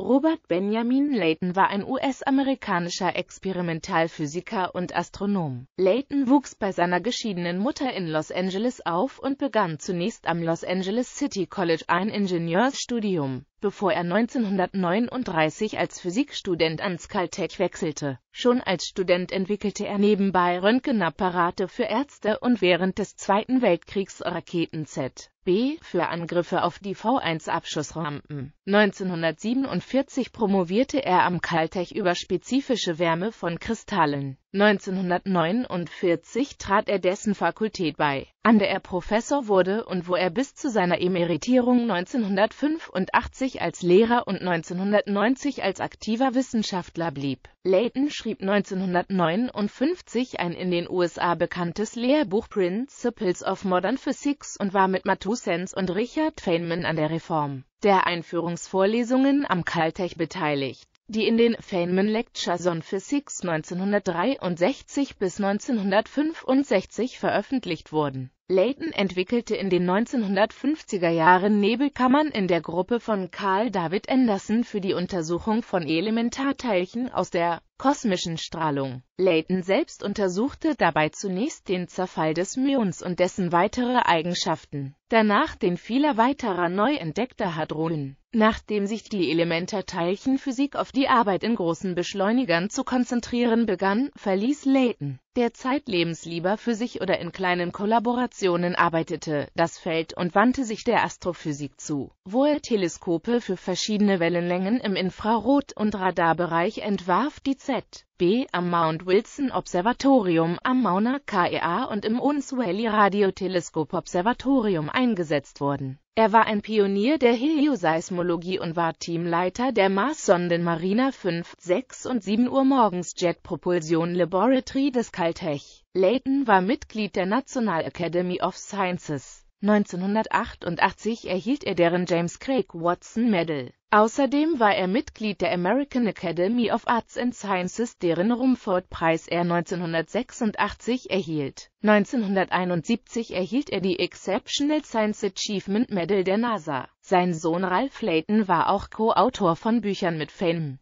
Robert Benjamin Layton war ein US-amerikanischer Experimentalphysiker und Astronom. Layton wuchs bei seiner geschiedenen Mutter in Los Angeles auf und begann zunächst am Los Angeles City College ein Ingenieursstudium bevor er 1939 als Physikstudent ans Caltech wechselte. Schon als Student entwickelte er nebenbei Röntgenapparate für Ärzte und während des Zweiten Weltkriegs Raketen ZB für Angriffe auf die V1-Abschussrampen. 1947 promovierte er am Caltech über spezifische Wärme von Kristallen. 1949 trat er dessen Fakultät bei, an der er Professor wurde und wo er bis zu seiner Emeritierung 1985 als Lehrer und 1990 als aktiver Wissenschaftler blieb. Leighton schrieb 1959 ein in den USA bekanntes Lehrbuch Principles of Modern Physics und war mit Matusens und Richard Feynman an der Reform der Einführungsvorlesungen am Caltech beteiligt die in den Feynman Lectures on Physics 1963 bis 1965 veröffentlicht wurden. Leighton entwickelte in den 1950er Jahren Nebelkammern in der Gruppe von Carl David Anderson für die Untersuchung von Elementarteilchen aus der kosmischen Strahlung. Leighton selbst untersuchte dabei zunächst den Zerfall des Myons und dessen weitere Eigenschaften, danach den vieler weiterer neu entdeckter Hadronen. Nachdem sich die Elementarteilchenphysik auf die Arbeit in großen Beschleunigern zu konzentrieren begann, verließ Leighton, der zeitlebens lieber für sich oder in kleinen Kollaborationen arbeitete, das Feld und wandte sich der Astrophysik zu, wo er Teleskope für verschiedene Wellenlängen im Infrarot- und Radarbereich entwarf, die B. am Mount Wilson Observatorium, am Mauna Kea und im Unsueli Radioteleskop Observatorium eingesetzt wurden. Er war ein Pionier der Helioseismologie und war Teamleiter der Mars-Sonden Marina 5, 6 und 7 Uhr morgens Jet Propulsion Laboratory des Caltech. Layton war Mitglied der National Academy of Sciences. 1988 erhielt er deren James Craig Watson Medal. Außerdem war er Mitglied der American Academy of Arts and Sciences, deren Rumford-Preis er 1986 erhielt. 1971 erhielt er die Exceptional Science Achievement Medal der NASA. Sein Sohn Ralph Layton war auch Co-Autor von Büchern mit Fame